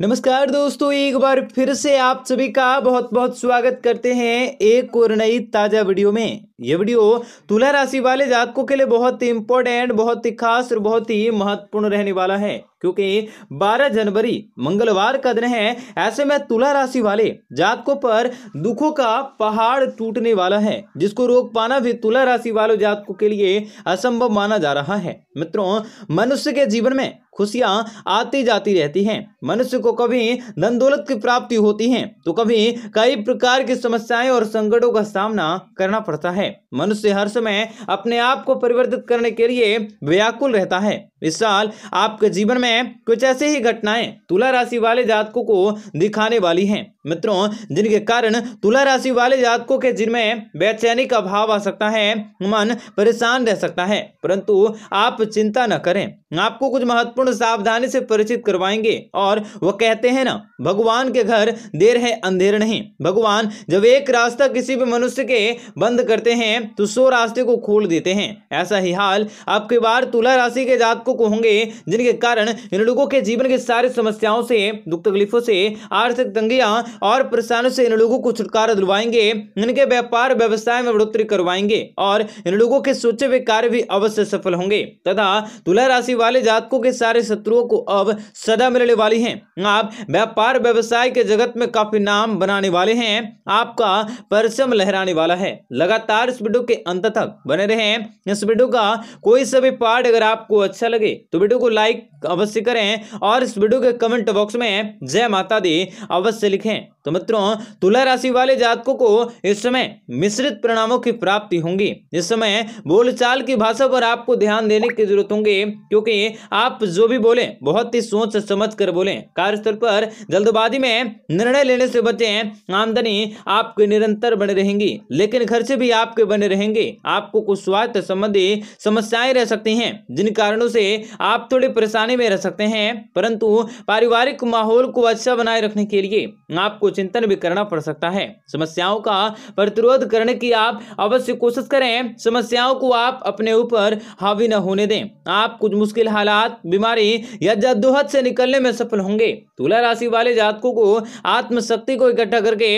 नमस्कार दोस्तों एक बार फिर से आप सभी का बहुत बहुत स्वागत करते हैं एक और नई ताज़ा वीडियो में ये वीडियो तुला राशि वाले जातकों के लिए बहुत ही इंपॉर्टेंट बहुत ही खास और बहुत ही महत्वपूर्ण रहने वाला है क्योंकि 12 जनवरी मंगलवार का दिन है ऐसे में तुला राशि वाले जातकों पर दुखों का पहाड़ टूटने वाला है जिसको रोक पाना भी तुला राशि वालों जातकों के लिए असंभव माना जा रहा है मित्रों मनुष्य के जीवन में खुशियां आती जाती रहती हैं मनुष्य को कभी धन दौलत की प्राप्ति होती है तो कभी कई प्रकार की समस्याएं और संकटों का सामना करना पड़ता है है मनुष्य हर समय अपने आप को परिवर्तित करने के लिए व्याकुल रहता है इस साल आपके जीवन में कुछ ऐसे ही घटनाएं तुला राशि वाले जातकों को दिखाने वाली हैं मित्रों जिनके कारण तुला राशि वाले जातकों के जिन में बेचैनी का भाव आ सकता है मन परेशान रह सकता है परंतु आप चिंता न करें आपको कुछ महत्वपूर्ण सावधानी से परिचित करवाएंगे और वो कहते हैं ना भगवान के घर देर है अंधेर नहीं भगवान जब एक रास्ता किसी भी मनुष्य के बंद करते हैं तो सो रास्ते को खोल देते हैं ऐसा ही हाल आपके बार तुला राशि के जातकों लोग होंगे जिनके कारण इन लोगों के जीवन की सारी समस्याओं से दुख तकलीफों से आर्थिक तंगियां और परेशानियों से इन लोगों को छुटकारा दिलवाएंगे इनके व्यापार व्यवसाय में बढ़ोतरी करवाएंगे और इन लोगों के सोचे हुए कार्य भी अवश्य सफल होंगे तथा तुला राशि वाले जातकों के सारे शत्रुओं को अब सदा मिलने वाली है आप व्यापार व्यवसाय के जगत में काफी नाम बनाने वाले हैं आपका परिश्रम लहराने वाला है लगातार इस वीडियो के अंत तक बने रहे इस वीडियो का कोई सभी पार्ट अगर आपको अच्छा लगे लगे तो वीडियो को लाइक अवश्य करें और इस वीडियो के कमेंट बॉक्स में जय माता दी अवश्य लिखें तो मित्रों तुला राशि वाले जातकों को इस समय मिश्रित परिणामों की प्राप्ति होंगी इस समय बोलचाल की भाषा पर आपको ध्यान देने की जरूरत होंगी क्योंकि आप जो भी बोले बहुत ही सोच समझ कर बोले कार्यस्थल पर जल्दबाजी में निर्णय लेने से बचें आमदनी आपके निरंतर बने रहेंगी लेकिन खर्चे भी आपके बने रहेंगे आपको कुछ स्वास्थ्य संबंधी समस्याएं रह सकती हैं जिन कारणों से से आप थोड़ी परेशानी में रह सकते हैं परंतु पारिवारिक माहौल को अच्छा बनाए रखने के लिए आपको चिंतन भी करना पड़ सकता है समस्याओं का प्रतिरोध करने की आप अवश्य कोशिश करें समस्याओं को आप अपने ऊपर हावी न होने दें आप कुछ मुश्किल हालात बीमारी या जद्दोहद से निकलने में सफल होंगे तुला राशि वाले जातकों को आत्मशक्ति को इकट्ठा करके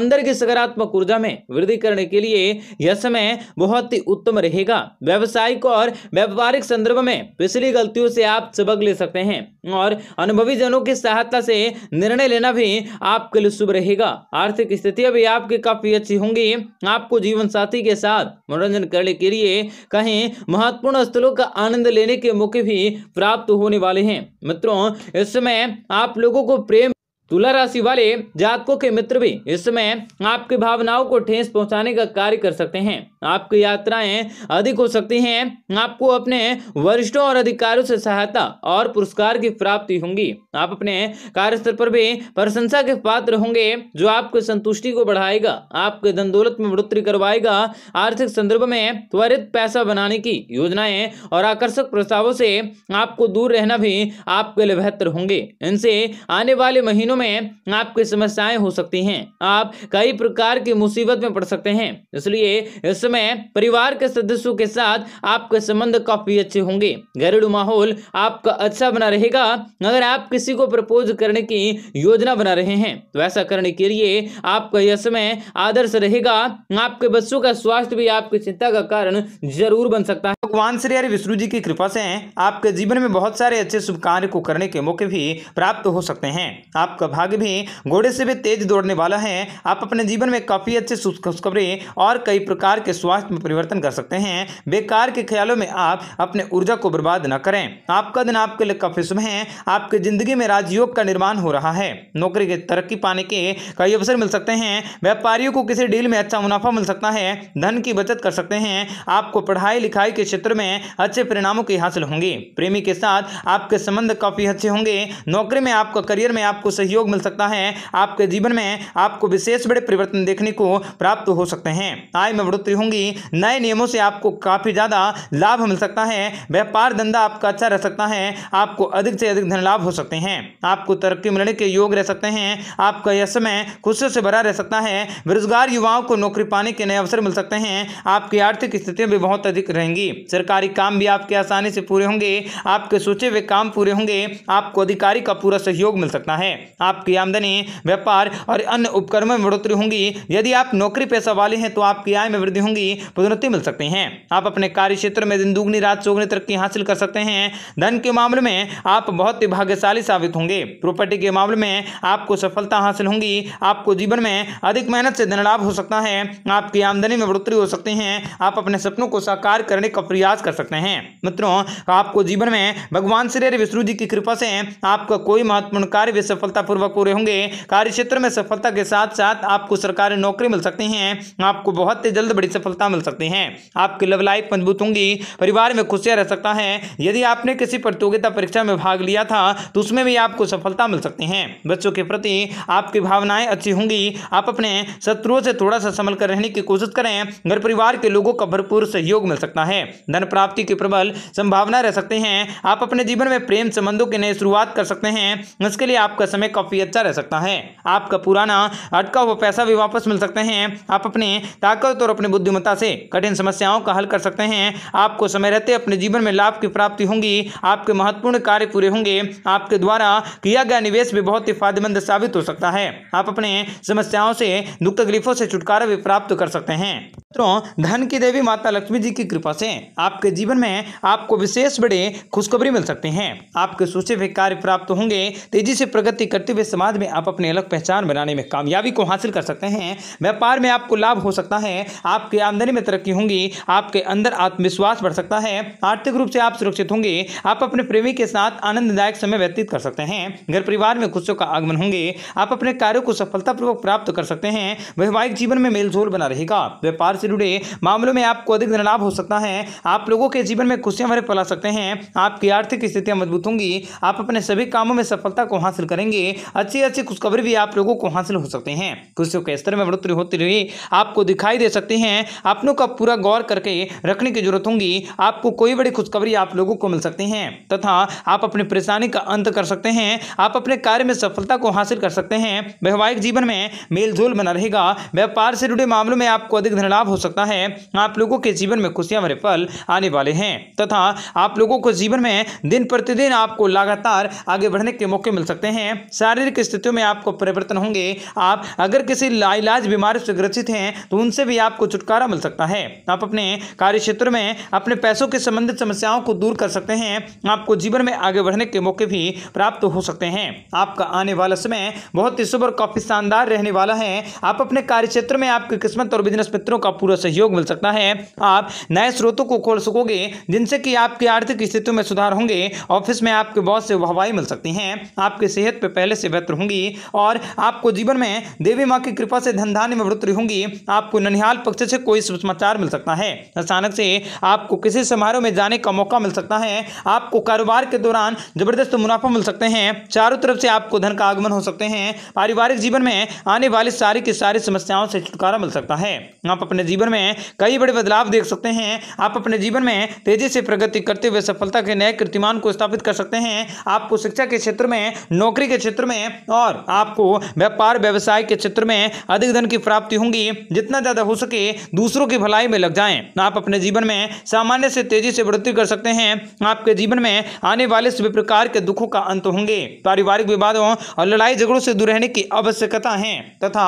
अंदर की सकारात्मक ऊर्जा में वृद्धि करने के लिए यह समय बहुत ही उत्तम रहेगा व्यवसायिक और व्यापारिक संदर्भ में पिछली गलतियों से आप सबक ले सकते हैं और अनुभवी जनों की सहायता से निर्णय लेना भी आपके लिए शुभ रहेगा आर्थिक स्थितियां भी आपकी काफी अच्छी होंगी आपको जीवन साथी के साथ मनोरंजन करने के लिए कहीं महत्वपूर्ण स्थलों का आनंद लेने के मौके भी प्राप्त होने वाले हैं मित्रों इस समय आप लोगों को प्रेम तुला राशि वाले जातकों के मित्र भी इस समय आपकी भावनाओं को ठेस पहुंचाने का कार्य कर सकते हैं आपकी यात्राएं अधिक हो सकती हैं आपको अपने वरिष्ठों और अधिकारियों से सहायता और पुरस्कार की प्राप्ति होंगी आप अपने कार्यस्थल पर भी प्रशंसा के पात्र होंगे जो आपके संतुष्टि को बढ़ाएगा आपके धन दौलत में बढ़ोतरी करवाएगा आर्थिक संदर्भ में त्वरित पैसा बनाने की योजनाएं और आकर्षक प्रस्तावों से आपको दूर रहना भी आपके लिए बेहतर होंगे इनसे आने वाले महीनों दिनों में आपकी समस्याएं हो सकती हैं आप कई प्रकार की मुसीबत में पड़ सकते हैं इसलिए इस समय परिवार के सदस्यों के साथ आपके संबंध काफी अच्छे होंगे घरेलू माहौल आपका अच्छा बना रहेगा अगर आप किसी को प्रपोज करने की योजना बना रहे हैं तो ऐसा करने के लिए आपका यह समय आदर्श रहेगा आपके बच्चों का स्वास्थ्य भी आपकी चिंता का कारण जरूर बन सकता है भगवान श्री हरि विष्णु जी की कृपा से आपके जीवन में बहुत सारे अच्छे शुभ कार्य को करने के मौके भी प्राप्त हो सकते हैं आपका आपका भाग्य भी घोड़े से भी तेज दौड़ने वाला है आप अपने जीवन में काफ़ी अच्छे खुशखबरी और कई प्रकार के स्वास्थ्य में परिवर्तन कर सकते हैं बेकार के ख्यालों में आप अपने ऊर्जा को बर्बाद न करें आपका दिन आपके लिए काफ़ी शुभ है आपकी ज़िंदगी में राजयोग का निर्माण हो रहा है नौकरी की तरक्की पाने के कई अवसर मिल सकते हैं व्यापारियों को किसी डील में अच्छा मुनाफा मिल सकता है धन की बचत कर सकते हैं आपको पढ़ाई लिखाई के क्षेत्र में अच्छे परिणामों की हासिल होंगे प्रेमी के साथ आपके संबंध काफ़ी अच्छे होंगे नौकरी में आपका करियर में आपको सहयोग सहयोग मिल सकता है आपके जीवन में आपको विशेष बड़े परिवर्तन देखने को प्राप्त हो सकते हैं आय में बढ़ोतरी होंगी नए नियमों से आपको काफ़ी ज़्यादा लाभ मिल सकता है व्यापार धंधा आपका अच्छा रह सकता है आपको अधिक से अधिक धन लाभ हो सकते हैं आपको तरक्की मिलने के योग रह सकते हैं आपका यह समय खुशियों से भरा रह सकता है बेरोजगार युवाओं को नौकरी पाने के नए अवसर मिल सकते हैं आपकी आर्थिक स्थितियां भी बहुत अधिक रहेंगी सरकारी काम भी आपके आसानी से पूरे होंगे आपके सोचे हुए काम पूरे होंगे आपको अधिकारी का पूरा सहयोग मिल सकता है आपकी आमदनी व्यापार और अन्य उपकरणों में बढ़ोतरी होंगी यदि आप नौकरी पैसा वाले हैं तो आपकी आय में वृद्धि होंगी पदोन्नति मिल सकती है आप अपने कार्य क्षेत्र में दिन दुगनी रात चौगनी तरक्की हासिल कर सकते हैं धन के मामले में आप बहुत ही भाग्यशाली साबित होंगे प्रॉपर्टी के मामले में आपको सफलता हासिल होंगी आपको जीवन में अधिक मेहनत से धन लाभ हो सकता है आपकी आमदनी में बढ़ोतरी हो सकती है आप अपने सपनों को साकार करने का प्रयास कर सकते हैं मित्रों आपको जीवन में भगवान श्री विष्णु जी की कृपा से आपका कोई महत्वपूर्ण कार्य सफलता सफलतापूर्वक पूरे होंगे कार्य क्षेत्र में सफलता के साथ साथ आपको सरकारी नौकरी मिल सकती है आपको बहुत ही जल्द बड़ी सफलता मिल सकती है आपकी लव लाइफ मजबूत होंगी परिवार में खुशियां रह सकता है यदि आपने किसी प्रतियोगिता परीक्षा में भाग लिया था तो उसमें भी आपको सफलता मिल सकती है बच्चों के प्रति आपकी भावनाएं अच्छी होंगी आप अपने शत्रुओं से थोड़ा सा संभल कर रहने की कोशिश करें घर परिवार के लोगों का भरपूर सहयोग मिल सकता है धन प्राप्ति की प्रबल संभावना रह सकते हैं आप अपने जीवन में प्रेम संबंधों की नई शुरुआत कर सकते हैं इसके लिए आपका समय का काफ़ी अच्छा रह सकता है आपका पुराना अटका हुआ पैसा भी वापस मिल सकते हैं आप अपने ताकत और अपनी बुद्धिमत्ता से कठिन समस्याओं का हल कर सकते हैं आपको समय रहते अपने जीवन में लाभ की प्राप्ति होंगी आपके महत्वपूर्ण कार्य पूरे होंगे आपके द्वारा किया गया निवेश भी बहुत ही फायदेमंद साबित हो सकता है आप अपने समस्याओं से दुख तकलीफों से छुटकारा भी प्राप्त कर सकते हैं मित्रों धन की देवी माता लक्ष्मी जी की कृपा से आपके जीवन में आपको विशेष बड़े खुशखबरी मिल सकती हैं आपके सोचे हुए कार्य प्राप्त होंगे तेजी से प्रगति करते हुए समाज में आप अपने अलग पहचान बनाने में कामयाबी को हासिल कर सकते हैं व्यापार में आपको लाभ हो सकता है आपकी आमदनी में तरक्की होंगी आपके अंदर आत्मविश्वास बढ़ सकता है आर्थिक रूप से आप सुरक्षित होंगे आप अपने प्रेमी के साथ आनंददायक समय व्यतीत कर सकते हैं घर परिवार में खुशियों का आगमन होंगे आप अपने कार्यों को सफलतापूर्वक प्राप्त कर सकते हैं वैवाहिक जीवन में मेलजोल बना रहेगा व्यापार से जुड़े मामलों में आपको अधिक धनलाभ हो सकता है आप लोगों के जीवन में खुशियां भरे पला सकते हैं आपकी आर्थिक स्थितियां मजबूत होंगी आप अपने सभी कामों में सफलता को हासिल करेंगे अच्छी अच्छी खुशखबरी भी आप लोगों को हासिल हो सकते हैं खुशियों के स्तर में बढ़ोतरी होती हुई आपको दिखाई दे सकती हैं अपनों का पूरा गौर करके रखने की जरूरत होंगी आपको कोई बड़ी खुशखबरी आप लोगों को मिल सकती है तथा आप अपनी परेशानी का अंत कर सकते हैं आप अपने कार्य में सफलता को हासिल कर सकते हैं वैवाहिक जीवन में मेलजोल बना रहेगा व्यापार से जुड़े मामलों में आपको अधिक धन लाभ हो सकता है आप लोगों के जीवन में खुशियां भरे पल आने वाले हैं तथा आप लोगों को जीवन में दिन प्रतिदिन आपको लगातार आगे बढ़ने के मौके मिल सकते हैं शारीरिक स्थितियों में आपको परिवर्तन होंगे आप अगर किसी लाइलाज बीमारी से ग्रसित हैं तो उनसे भी आपको छुटकारा मिल सकता है आप अपने कार्य क्षेत्र में अपने पैसों के संबंधित समस्याओं को दूर कर सकते हैं आपको जीवन में आगे बढ़ने के मौके भी प्राप्त हो सकते हैं आपका आने वाला समय बहुत ही शुभ और काफी शानदार रहने वाला है आप अपने कार्य क्षेत्र में आपकी किस्मत और बिजनेस मित्रों का पूरा सहयोग मिल सकता है आप नए स्रोतों को खोल सकोगे जिनसे कि आपकी आर्थिक स्थितियों में सुधार होंगे ऑफिस में आपके बहुत से हवाई मिल सकती हैं आपकी सेहत पर पहले पहले से बेहतर होंगी और आपको जीवन में देवी माँ की कृपा से धन धान्य में बढ़ोतरी होंगी आपको ननिहाल पक्ष से कोई समाचार मिल सकता है अचानक से आपको किसी समारोह में जाने का मौका मिल सकता है आपको कारोबार के दौरान जबरदस्त मुनाफा मिल सकते हैं चारों तरफ से आपको धन का आगमन हो सकते हैं पारिवारिक जीवन में आने वाली सारी की सारी समस्याओं से छुटकारा मिल सकता है आप अपने जीवन में कई बड़े बदलाव देख सकते हैं आप अपने जीवन में तेजी से प्रगति करते हुए सफलता के नए कीर्तिमान को स्थापित कर सकते हैं आपको शिक्षा के क्षेत्र में नौकरी के क्षेत्र क्षेत्र में और आपको व्यापार व्यवसाय के क्षेत्र में अधिक धन की प्राप्ति होंगी जितना ज़्यादा हो सके दूसरों की भलाई में लग जाए आप अपने जीवन में सामान्य से तेजी से बढ़ोतरी कर सकते हैं आपके जीवन में आने वाले सभी प्रकार के दुखों का अंत होंगे पारिवारिक विवादों और लड़ाई झगड़ों से दूर रहने की आवश्यकता है तथा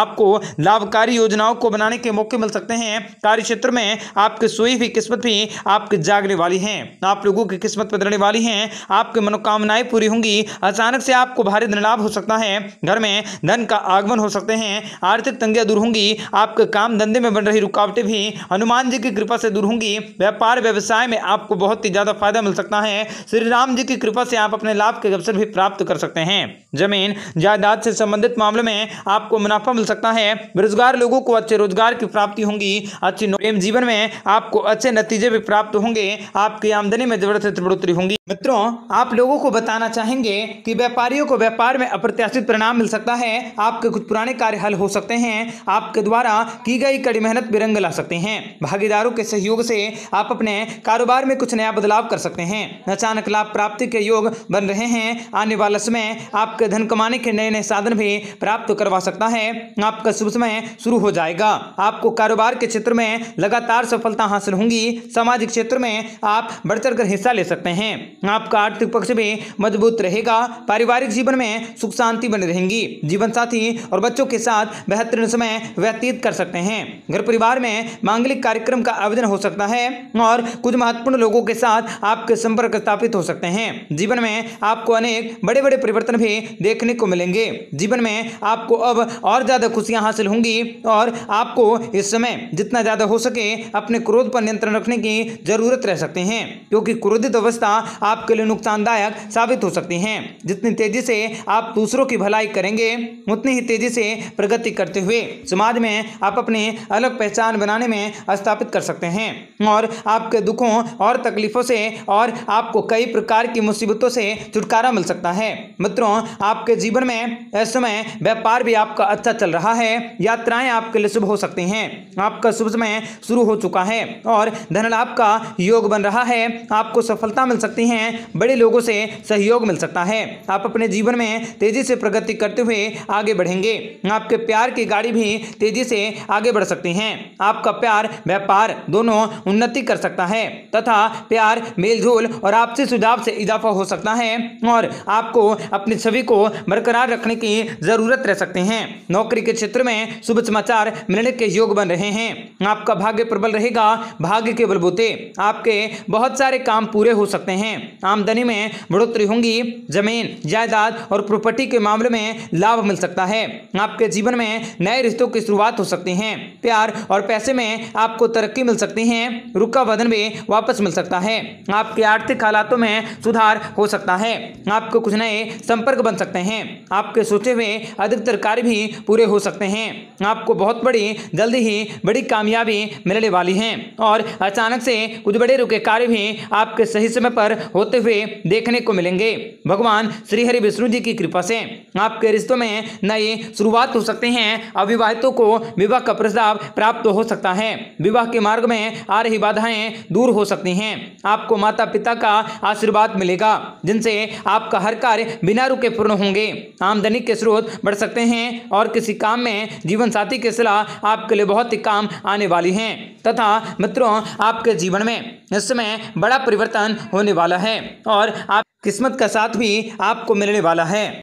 आपको लाभकारी योजनाओं को बनाने के मौके मिल सकते हैं कार्य क्षेत्र में आपकी सोई हुई किस्मत भी आपके जागने वाली है आप लोगों की किस्मत बदलने वाली है आपकी मनोकामनाएं पूरी होंगी अचानक से आपको भारी कार्य निर्लाभ हो सकता है घर में धन का आगमन हो सकते हैं आर्थिक तंगियां दूर होंगी आपके काम धंधे में बन रही रुकावटें भी हनुमान जी की कृपा से दूर होंगी व्यापार व्यवसाय में आपको बहुत ही ज़्यादा फायदा मिल सकता है श्री राम जी की कृपा से आप अपने लाभ के अवसर भी प्राप्त कर सकते हैं जमीन जायदाद से संबंधित मामलों में आपको मुनाफा मिल सकता है बेरोजगार लोगों को अच्छे रोजगार की प्राप्ति होंगी अच्छी प्रेम जीवन में आपको अच्छे नतीजे भी प्राप्त होंगे आपकी आमदनी में जबरदस्त बढ़ोतरी होंगी मित्रों आप लोगों को बताना चाहेंगे कि व्यापारियों को व्यापार में अप्रत्याशित परिणाम मिल सकता है आपके कुछ पुराने कार्य हल हो सकते हैं आपके द्वारा की गई कड़ी मेहनत बिरंग ला सकते हैं भागीदारों के सहयोग से आप अपने कारोबार में कुछ नया बदलाव कर सकते हैं अचानक लाभ प्राप्ति के योग बन रहे हैं आने वाला समय आपके धन कमाने के नए नए साधन भी प्राप्त करवा सकता है आपका शुभ समय शुरू हो जाएगा आपको कारोबार के क्षेत्र में लगातार सफलता हासिल होंगी सामाजिक क्षेत्र में आप बढ़ चढ़ हिस्सा ले सकते हैं आपका आर्थिक पक्ष भी मजबूत रहेगा पारिवारिक जीवन में सुख शांति बनी रहेंगी जीवन साथी और बच्चों के साथ बेहतरीन समय व्यतीत कर सकते हैं घर परिवार में मांगलिक कार्यक्रम का आयोजन हो सकता है और कुछ महत्वपूर्ण लोगों के साथ आपके संपर्क स्थापित हो सकते हैं जीवन में आपको अनेक बड़े बड़े परिवर्तन भी देखने को मिलेंगे जीवन में आपको अब और ज़्यादा खुशियाँ हासिल होंगी और आपको इस समय जितना ज़्यादा हो सके अपने क्रोध पर नियंत्रण रखने की जरूरत रह सकते हैं क्योंकि क्रोधित अवस्था आपके लिए नुकसानदायक साबित हो सकती हैं जितनी तेजी से आप दूसरों की भलाई करेंगे उतनी ही तेजी से प्रगति करते हुए समाज में आप अपनी अलग पहचान बनाने में स्थापित कर सकते हैं और आपके दुखों और तकलीफों से और आपको कई प्रकार की मुसीबतों से छुटकारा मिल सकता है मित्रों आपके जीवन में ऐसे में व्यापार भी आपका अच्छा चल रहा है यात्राएं आपके लिए शुभ हो सकती हैं आपका शुभ समय शुरू हो चुका है और धनलाभ का योग बन रहा है आपको सफलता मिल सकती है हैं बड़े लोगों से सहयोग मिल सकता है आप अपने जीवन में तेजी से प्रगति करते हुए आगे बढ़ेंगे आपके प्यार की गाड़ी भी तेजी से आगे बढ़ सकती है आपका प्यार व्यापार दोनों उन्नति कर सकता है तथा प्यार मेलझोल और आपसी सुझाव से इजाफा हो सकता है और आपको अपनी छवि को बरकरार रखने की जरूरत रह सकते हैं नौकरी के क्षेत्र में शुभ समाचार मिलने के योग बन रहे हैं आपका भाग्य प्रबल रहेगा भाग्य के बलबूते आपके बहुत सारे काम पूरे हो सकते हैं आमदनी में बढ़ोतरी होंगी जमीन जायदाद और प्रॉपर्टी के मामले में लाभ मिल सकता है आपके जीवन में नए रिश्तों की शुरुआत हो सकती है प्यार और पैसे में आपको तरक्की मिल सकती है रुका वजन भी वापस मिल सकता है आपके आर्थिक हालातों में सुधार हो सकता है आपको कुछ नए संपर्क बन सकते हैं आपके सोचे हुए अधिकतर कार्य भी पूरे हो सकते हैं आपको बहुत बड़ी जल्दी ही बड़ी कामयाबी मिलने वाली है और अचानक से कुछ बड़े रुके कार्य भी आपके सही समय पर होते हुए देखने को मिलेंगे भगवान श्री हरि विष्णु जी की कृपा से आपके रिश्तों में नए शुरुआत हो सकते हैं अविवाहितों को विवाह का प्रस्ताव प्राप्त हो सकता है विवाह के मार्ग में आ रही बाधाएं दूर हो सकती हैं आपको माता पिता का आशीर्वाद मिलेगा जिनसे आपका हर कार्य बिना रुके पूर्ण होंगे आमदनी के स्रोत बढ़ सकते हैं और किसी काम में जीवन साथी की सलाह आपके लिए बहुत ही काम आने वाली है तथा मित्रों आपके जीवन में इस समय बड़ा परिवर्तन होने वाला है है और आप किस्मत का साथ भी आपको मिलने वाला है